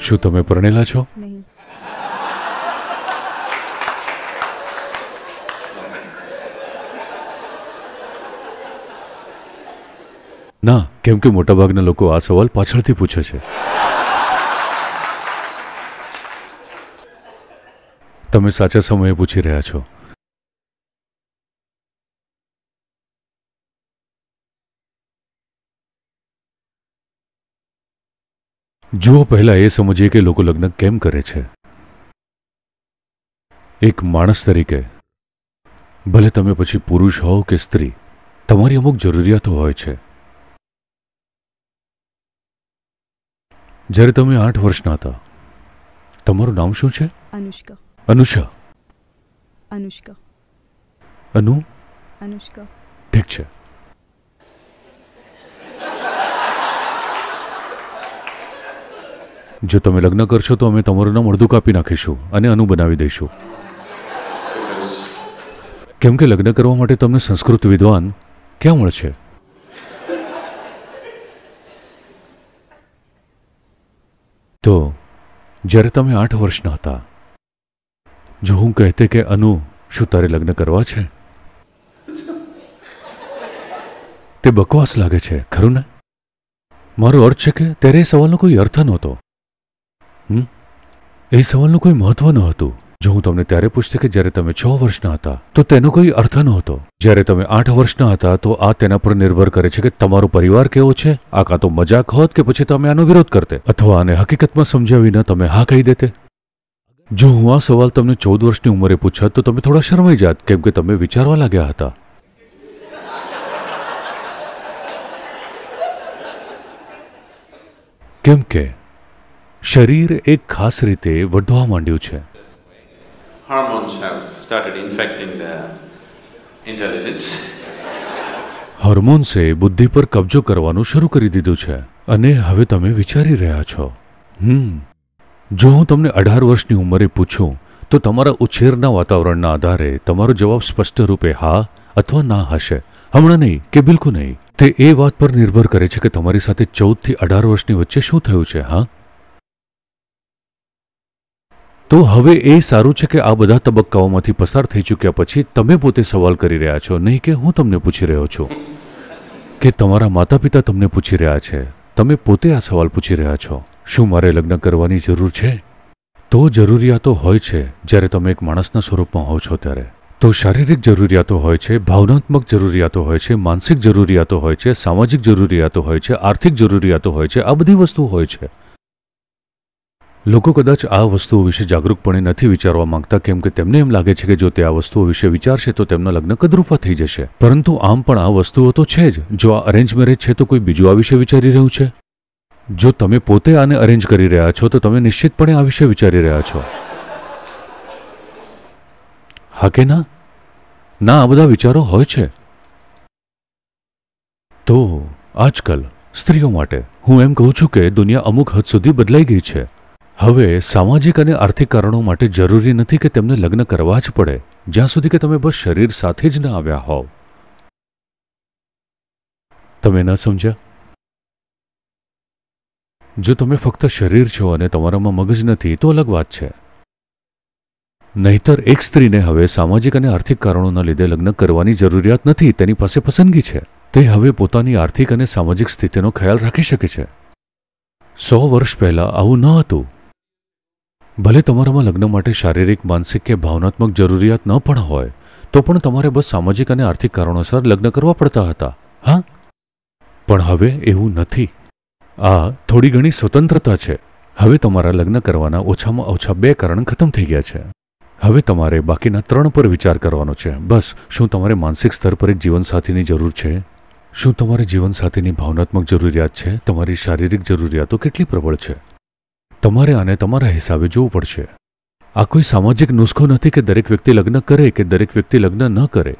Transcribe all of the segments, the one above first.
શું તમે પરણેલા છો ના કેમ કે મોટાભાગના લોકો આ સવાલ પાછળથી પૂછે છે તમે સાચા સમયે પૂછી રહ્યા છો જુઓ પહેલાં એ સમજીએ કે લોકો લગ્ન કેમ કરે છે એક માણસ તરીકે ભલે તમે પછી પુરુષ હોવ કે સ્ત્રી તમારી અમુક જરૂરિયાતો હોય છે જ્યારે તમે આઠ વર્ષના હતા તમારું નામ શું છે અનુષ્કા અનુષા અનુષ્કા અનુ અનુષ્કા ઠીક છે જો તમે લગ્ન કરશો તો અમે તમારું નામ અડધું કાપી નાખીશું અને અનુ બનાવી દઈશું કેમ કે લગ્ન કરવા માટે તમને સંસ્કૃત વિદ્વાન ક્યાં મળશે તો જ્યારે તમે આઠ વર્ષના હતા જો હું કહેતે કે અનુ શું તારે લગ્ન કરવા છે તે બકવાસ લાગે છે ખરું ને મારો અર્થ છે કે ત્યારે એ સવાલનો કોઈ અર્થ નહોતો હમ એ સવાલનું કોઈ મહત્વ ન હતું જો હું તમને ત્યારે પૂછતી કે જ્યારે તમે છ વર્ષના હતા તો તેનો કોઈ અર્થ નહોતો જ્યારે તમે આઠ વર્ષના હતા તો આ તેના પર નિર્ભર કરે છે કે તમારો પરિવાર કેવો છે આ કાં તો મજાક હોત કે પછી તમે આનો વિરોધ કરતે અથવા આને હકીકતમાં સમજાવીને તમે હા કહી દેતે જો હું આ સવાલ તમને ચૌદ વર્ષની ઉંમરે પૂછત તો તમે થોડા શરમાઈ જાત કેમ કે તમે વિચારવા લાગ્યા હતા કેમ કે શરીર એક ખાસ રીતે વધવા માંડ્યું છે hormones હોર્મોન્સે બુદ્ધિ પર કબજો કરવાનું શરૂ કરી દીધું છે અને હવે તમે વિચારી રહ્યા છો હમ જો હું તમને અઢાર વર્ષની ઉંમરે પૂછું તો તમારા ઉછેરના વાતાવરણના આધારે તમારો જવાબ સ્પષ્ટ રૂપે હા અથવા ના હશે હમણાં નહીં કે બિલકુલ નહીં તે એ વાત પર નિર્ભર કરે છે કે તમારી સાથે ચૌદથી અઢાર વર્ષની વચ્ચે શું થયું છે હા તો હવે એ સારું છે કે આ બધા તબક્કાઓમાંથી પસાર થઈ ચૂક્યા પછી તમે પોતે સવાલ કરી રહ્યા છો નહીં કે હું તમને પૂછી રહ્યો છું કે તમારા માતા પિતા તમને પૂછી રહ્યા છે તમે પોતે આ સવાલ પૂછી રહ્યા છો શું મારે લગ્ન કરવાની જરૂર છે તો જરૂરિયાતો હોય છે જ્યારે તમે એક માણસના સ્વરૂપમાં હોવ છો ત્યારે તો શારીરિક જરૂરિયાતો હોય છે ભાવનાત્મક જરૂરિયાતો હોય છે માનસિક જરૂરિયાતો હોય છે સામાજિક જરૂરિયાતો હોય છે આર્થિક જરૂરિયાતો હોય છે આ બધી વસ્તુ હોય છે લોકો કદાચ આ વસ્તુઓ વિશે જાગૃતપણે નથી વિચારવા માંગતા કેમ કે તેમને એમ લાગે છે કે જો તે આ વસ્તુઓ વિશે વિચારશે તો તેમના લગ્ન કદરૂપા થઈ જશે પરંતુ આમ પણ આ વસ્તુઓ તો છે જ જો આ અરેન્જ મેરેજ છે તો કોઈ બીજું આ વિશે વિચારી રહ્યું છે જો તમે પોતે આને અરેન્જ કરી રહ્યા છો તો તમે નિશ્ચિતપણે આ વિશે વિચારી રહ્યા છો હા કે ના ના આ બધા વિચારો હોય છે તો આજકાલ સ્ત્રીઓ માટે હું એમ કહું છું કે દુનિયા અમુક હદ સુધી બદલાઈ ગઈ છે હવે સામાજિક અને આર્થિક કારણો માટે જરૂરી નથી કે તેમને લગ્ન કરવા જ પડે જ્યાં સુધી કે તમે બસ શરીર સાથે જ ન આવ્યા હોવ તમે ન સમજ્યા જો તમે ફક્ત શરીર છો અને તમારામાં મગજ નથી તો અલગ વાત છે નહીતર એક સ્ત્રીને હવે સામાજિક અને આર્થિક કારણોના લીધે લગ્ન કરવાની જરૂરિયાત નથી તેની પાસે પસંદગી છે તે હવે પોતાની આર્થિક અને સામાજિક સ્થિતિનો ખ્યાલ રાખી શકે છે સો વર્ષ પહેલાં આવું ન હતું ભલે તમારામાં લગ્ન માટે શારીરિક માનસિક કે ભાવનાત્મક જરૂરિયાત ન પણ હોય તો પણ તમારે બસ સામાજિક અને આર્થિક કારણોસર લગ્ન કરવા પડતા હતા હા પણ હવે એવું નથી આ થોડી ઘણી સ્વતંત્રતા છે હવે તમારા લગ્ન કરવાના ઓછામાં ઓછા બે કારણ ખતમ થઈ ગયા છે હવે તમારે બાકીના ત્રણ પર વિચાર કરવાનો છે બસ શું તમારે માનસિક સ્તર પર એક જીવનસાથીની જરૂર છે શું તમારે જીવનસાથીની ભાવનાત્મક જરૂરિયાત છે તમારી શારીરિક જરૂરિયાતો કેટલી પ્રબળ છે તમારે આને તમારા હિસાબે જોવું પડશે આ કોઈ સામાજિક નુસ્ખો નથી કે દરેક વ્યક્તિ લગ્ન કરે કે દરેક વ્યક્તિ લગ્ન ન કરે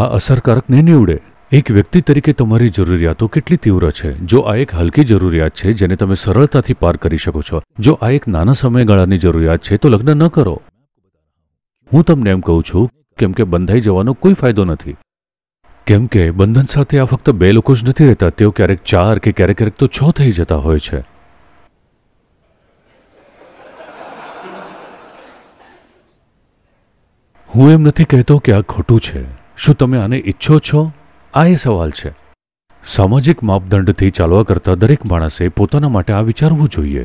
આ અસરકારક નહીં નીવડે એક વ્યક્તિ તરીકે તમારી જરૂરિયાતો કેટલી તીવ્ર છે જો આ એક હલકી જરૂરિયાત છે જેને તમે સરળતાથી પાર કરી શકો છો જો આ એક નાના સમયગાળાની જરૂરિયાત છે તો લગ્ન ન કરો હું તમને એમ કહું છું કેમ કે બંધાઈ જવાનો કોઈ ફાયદો નથી કેમ કે બંધન સાથે આ ફક્ત બે લોકો જ નથી રહેતા તેઓ ક્યારેક ચાર કે ક્યારેક ક્યારેક તો છ થઈ જતા હોય છે હું એમ નથી કહેતો કે આ ખોટું છે શું તમે આને ઈચ્છો છો આ એ સવાલ છે સામાજિક માપદંડથી ચાલવા કરતાં દરેક માણસે પોતાના માટે આ વિચારવું જોઈએ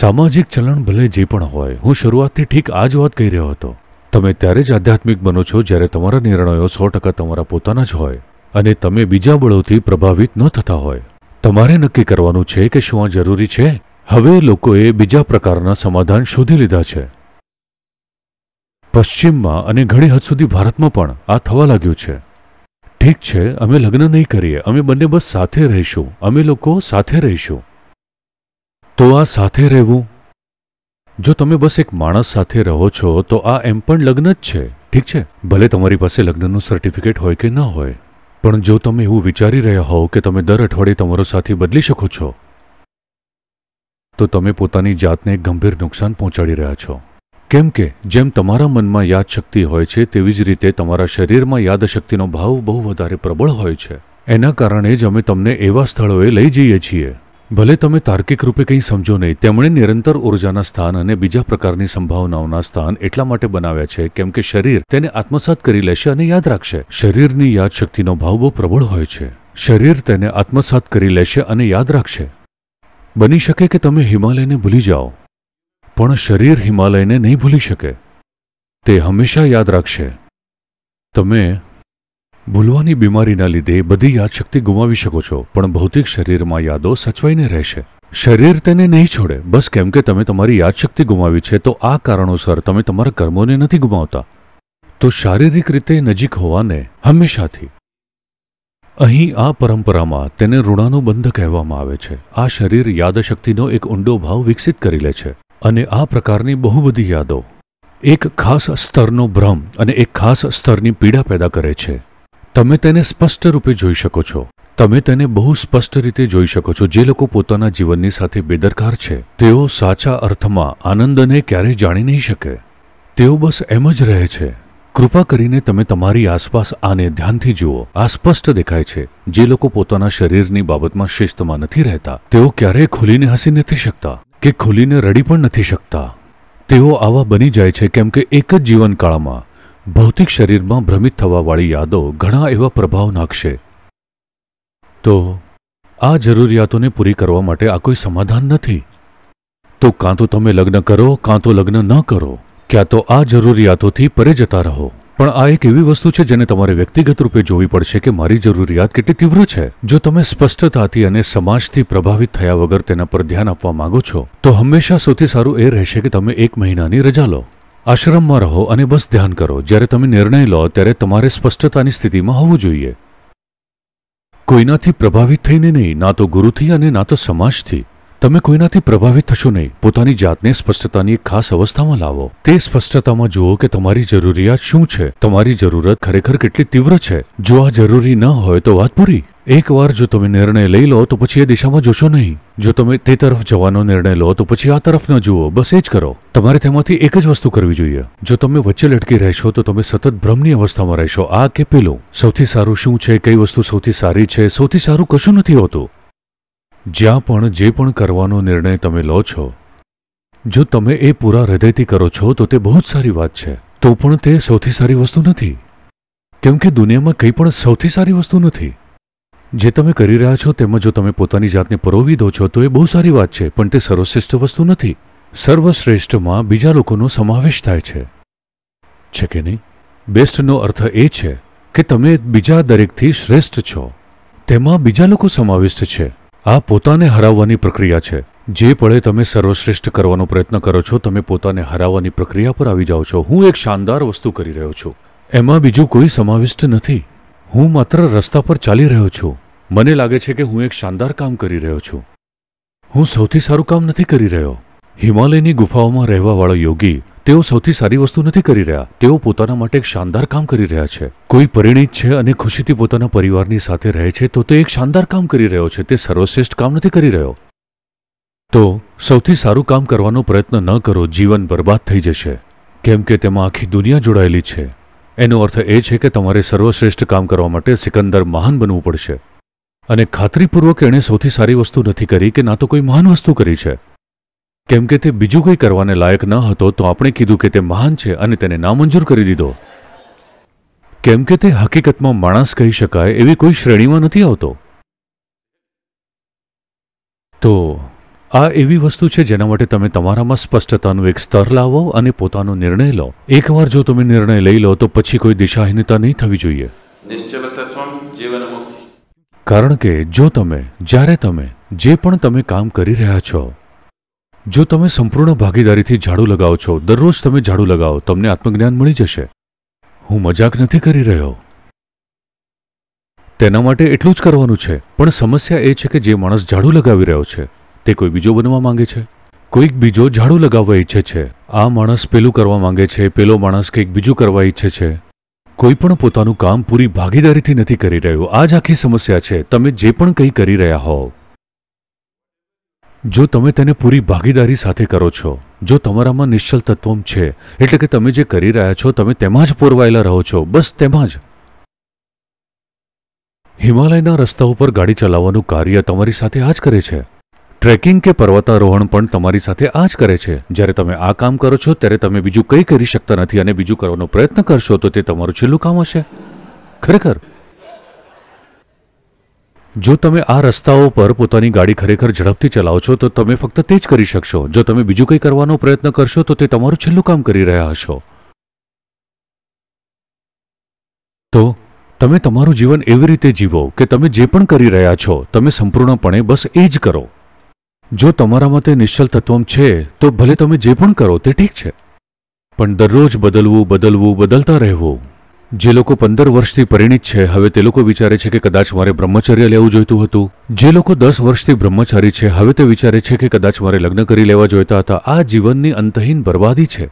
સામાજિક ચલણ ભલે જે પણ હોય હું શરૂઆતથી ઠીક આ જ વાત કહી રહ્યો હતો તમે ત્યારે જ આધ્યાત્મિક બનો છો જ્યારે તમારા નિર્ણયો સો ટકા તમારા પોતાના જ હોય અને તમે બીજા બળોથી પ્રભાવિત ન થતા હોય તમારે નક્કી કરવાનું છે કે શું આ જરૂરી છે હવે લોકોએ બીજા પ્રકારના સમાધાન શોધી લીધા છે પશ્ચિમમાં અને ઘણી હદ સુધી ભારતમાં પણ આ થવા લાગ્યું છે ઠીક છે અમે લગ્ન નહીં કરીએ અમે બંને બસ સાથે રહીશું અમે લોકો સાથે રહીશું તો આ સાથે રહેવું જો તમે બસ એક માણસ સાથે રહો છો તો આ એમ પણ લગ્ન જ છે ઠીક છે ભલે તમારી પાસે લગ્નનું સર્ટિફિકેટ હોય કે ન હોય પણ જો તમે એવું વિચારી રહ્યા હોવ કે તમે દર અઠવાડિયે તમારો સાથી બદલી શકો છો તો તમે પોતાની જાતને ગંભીર નુકસાન પહોંચાડી રહ્યા છો કેમ કે જેમ તમારા મનમાં યાદશક્તિ હોય છે તેવી જ રીતે તમારા શરીરમાં યાદશક્તિનો ભાવ બહુ વધારે પ્રબળ હોય છે એના કારણે જ અમે તમને એવા સ્થળોએ લઈ જઈએ છીએ ભલે તમે તાર્કિક રૂપે કંઈ સમજો નહીં તેમણે નિરંતર ઉર્જાના સ્થાન અને બીજા પ્રકારની સંભાવનાઓના સ્થાન એટલા માટે બનાવ્યા છે કેમ કે શરીર તેને આત્મસાત કરી લેશે અને યાદ રાખશે શરીરની યાદશક્તિનો ભાવ બહુ પ્રબળ હોય છે શરીર તેને આત્મસાત કરી લેશે અને યાદ રાખશે બની શકે કે તમે હિમાલયને ભૂલી જાઓ પણ શરીર હિમાલયને નહીં ભૂલી શકે તે હંમેશા યાદ રાખશે તમે ભૂલવાની બીમારીના લીધે બધી યાદશક્તિ ગુમાવી શકો છો પણ ભૌતિક શરીરમાં યાદો સચવાઈને રહેશે શરીર તેને નહીં છોડે બસ કેમ કે તમે તમારી યાદશક્તિ ગુમાવી છે તો આ કારણોસર તમે તમારા કર્મોને નથી ગુમાવતા તો શારીરિક રીતે નજીક હોવાને હંમેશાથી અહીં આ પરંપરામાં તેને ઋણાનું બંધ કહેવામાં આવે છે આ શરીર યાદશક્તિનો એક ઊંડો ભાવ વિકસિત કરી લે છે અને આ પ્રકારની બહુ બધી યાદો એક ખાસ સ્તરનો ભ્રમ અને એક ખાસ સ્તરની પીડા પેદા કરે છે તમે તેને સ્પષ્ટ રૂપે જોઈ શકો છો તમે તેને બહુ સ્પષ્ટ રીતે જોઈ શકો છો જે લોકો પોતાના જીવનની સાથે બેદરકાર છે તેઓ સાચા અર્થમાં આનંદને ક્યારેય જાણી નહીં શકે તેઓ બસ એમ જ રહે છે કૃપા કરીને તમે તમારી આસપાસ આને ધ્યાનથી જુઓ આ સ્પષ્ટ દેખાય છે જે લોકો પોતાના શરીરની બાબતમાં શિસ્તમાં નથી રહેતા તેઓ ક્યારેય ખુલીને હસી નથી શકતા કે ખુલીને રડી પણ નથી શકતા તેઓ આવા બની જાય છે કેમ કે એક જ જીવનકાળમાં ભૌતિક શરીરમાં ભ્રમિત થવાવાળી યાદો ઘણા એવા પ્રભાવ નાખશે તો આ જરૂરિયાતોને પૂરી કરવા માટે આ કોઈ સમાધાન નથી તો કાં તો તમે લગ્ન કરો કાં તો લગ્ન ન કરો ક્યાં તો આ જરૂરિયાતોથી પરે જતા રહો પણ આ એક એવી વસ્તુ છે જેને તમારે વ્યક્તિગત રૂપે જોવી પડશે કે મારી જરૂરિયાત કેટલી તીવ્ર છે જો તમે સ્પષ્ટતાથી અને સમાજથી પ્રભાવિત થયા વગર તેના પર ધ્યાન આપવા માંગો છો તો હંમેશા સૌથી સારું એ રહેશે કે તમે એક મહિનાની રજા લો આશ્રમમાં રહો અને બસ ધ્યાન કરો જ્યારે તમે નિર્ણય લો ત્યારે તમારે સ્પષ્ટતાની સ્થિતિમાં હોવું જોઈએ કોઈનાથી પ્રભાવિત થઈને નહીં ના તો ગુરુથી અને ના તો સમાજથી તમે કોઈનાથી પ્રભાવિત થશો નહીં પોતાની જાતને સ્પષ્ટતાની એક ખાસ અવસ્થામાં લાવો તે સ્પષ્ટતામાં જુઓ કે તમારી જરૂરિયાત શું છે તમારી જરૂરત ખરેખર કેટલી તીવ્ર છે જો આ જરૂરી ન હોય તો વાત પૂરી એકવાર જો તમે નિર્ણય લઈ લો તો પછી એ દિશામાં જોશો નહીં જો તમે તે તરફ જવાનો નિર્ણય લો તો પછી આ તરફ ન જુઓ બસ એ જ કરો તમારે તેમાંથી એક જ વસ્તુ કરવી જોઈએ જો તમે વચ્ચે લટકી રહેશો તો તમે સતત ભ્રમની અવસ્થામાં રહેશો આ કે પેલું સૌથી સારું શું છે કઈ વસ્તુ સૌથી સારી છે સૌથી સારું કશું નથી હોતું જ્યાં પણ જે પણ કરવાનો નિર્ણય તમે લો છો જો તમે એ પૂરા હૃદયથી કરો છો તો તે બહુ જ સારી વાત છે તો પણ તે સૌથી સારી વસ્તુ નથી કેમ કે દુનિયામાં કંઈ પણ સૌથી સારી વસ્તુ નથી જે તમે કરી રહ્યા છો તેમાં જો તમે પોતાની જાતને પરોવી દો છો તો એ બહુ સારી વાત છે પણ તે સર્વશ્રેષ્ઠ વસ્તુ નથી સર્વશ્રેષ્ઠમાં બીજા લોકોનો સમાવેશ થાય છે છે કે નહીં બેસ્ટનો અર્થ એ છે કે તમે બીજા દરેકથી શ્રેષ્ઠ છો તેમાં બીજા લોકો સમાવિષ્ટ છે આ પોતાને હરાવવાની પ્રક્રિયા છે જે પળે તમે સર્વશ્રેષ્ઠ કરવાનો પ્રયત્ન કરો છો તમે પોતાને હરાવવાની પ્રક્રિયા પર આવી જાઓ છો હું એક શાનદાર વસ્તુ કરી રહ્યો છું એમાં બીજું કોઈ સમાવિષ્ટ નથી હું માત્ર રસ્તા પર ચાલી રહ્યો છું મને લાગે છે કે હું એક શાનદાર કામ કરી રહ્યો છું હું સૌથી સારું કામ નથી કરી રહ્યો હિમાલયની ગુફાઓમાં રહેવાવાળો યોગી તેઓ સૌથી સારી વસ્તુ નથી કરી રહ્યા તેઓ પોતાના માટે એક શાનદાર કામ કરી રહ્યા છે કોઈ પરિણિત છે અને ખુશીથી પોતાના પરિવારની સાથે રહે છે તો તે એક શાનદાર કામ કરી રહ્યો છે તે સર્વશ્રેષ્ઠ કામ નથી કરી રહ્યો તો સૌથી સારું કામ કરવાનો પ્રયત્ન ન કરો જીવન બરબાદ થઈ જશે કેમ કે તેમાં આખી દુનિયા જોડાયેલી છે એનો અર્થ એ છે કે તમારે સર્વશ્રેષ્ઠ કામ કરવા માટે સિકંદર મહાન બનવું પડશે અને ખાતરીપૂર્વક એણે સૌથી સારી વસ્તુ નથી કરી કે ના તો કોઈ મહાન વસ્તુ કરી છે કેમ કે તે બીજું કંઈ કરવાને લાયક ન હતો તો આપણે કીધું કે તે મહાન છે અને તેને નામંજૂર કરી દીધો કેમ કે તે હકીકતમાં માણસ કહી શકાય એવી કોઈ શ્રેણીમાં નથી આવતો તો આ એવી વસ્તુ છે જેના માટે તમે તમારામાં સ્પષ્ટતાનું એક સ્તર લાવો અને પોતાનો નિર્ણય લો એકવાર જો તમે નિર્ણય લઈ લો તો પછી કોઈ દિશાહીનતા નહીં થવી જોઈએ કારણ કે જો તમે જ્યારે તમે જે પણ તમે કામ કરી રહ્યા છો જો તમે સંપૂર્ણ ભાગીદારીથી ઝાડુ લગાવો છો દરરોજ તમે ઝાડુ લગાવો તમને આત્મજ્ઞાન મળી જશે હું મજાક નથી કરી રહ્યો તેના માટે એટલું જ કરવાનું છે પણ સમસ્યા એ છે કે જે માણસ ઝાડુ લગાવી રહ્યો છે તે કોઈ બીજો બનવા માંગે છે કોઈક બીજો ઝાડુ લગાવવા ઈચ્છે છે આ માણસ પેલું કરવા માંગે છે પેલો માણસ કંઈક બીજું કરવા ઈચ્છે છે કોઈ પણ પોતાનું કામ પૂરી ભાગીદારીથી નથી કરી રહ્યું આ જ આખી સમસ્યા છે તમે જે પણ કંઈ કરી રહ્યા હોવ જો તમે તેને પૂરી ભાગીદારી સાથે કરો છો જો તમારામાં નિશ્ચલ તત્વમ છે એટલે કે તમે જે કરી રહ્યા છો તમે તેમાં જ પોરવાયેલા રહો છો બસ તેમાં જ હિમાલયના રસ્તા ઉપર ગાડી ચલાવવાનું કાર્ય તમારી સાથે આ જ કરે છે ટ્રેકિંગ કે પર્વતારોહણ પણ તમારી સાથે આ જ કરે છે જ્યારે તમે આ કામ કરો છો ત્યારે તમે બીજું કંઈ કરી શકતા નથી અને બીજું કરવાનો પ્રયત્ન કરશો તો તે તમારું છેલ્લું કામ હશે ખરેખર જો તમે આ રસ્તાઓ પર પોતાની ગાડી ખરેખર ઝડપથી ચલાવો છો તો તમે ફક્ત તે જ કરી શકશો જો તમે બીજું કંઈ કરવાનો પ્રયત્ન કરશો તો તે તમારું છેલ્લું કામ કરી રહ્યા હશો તો તમે તમારું જીવન એવી રીતે જીવો કે તમે જે પણ કરી રહ્યા છો તમે સંપૂર્ણપણે બસ એ જ કરો જો તમારામાં તે નિશ્ચલ તત્વમ છે તો ભલે તમે જે પણ કરો તે ઠીક છે પણ દરરોજ બદલવું બદલવું બદલતા રહેવું જે લોકો પંદર વર્ષથી પરિણિત છે હવે તે લોકો વિચારે છે કે કદાચ મારે બ્રહ્મચર્ય લેવું જોઈતું હતું જે લોકો દસ વર્ષથી બ્રહ્મચારી છે હવે તે વિચારે છે કે કદાચ મારે લગ્ન કરી લેવા જોઈતા હતા આ જીવનની અંતહીન બરબાદી છે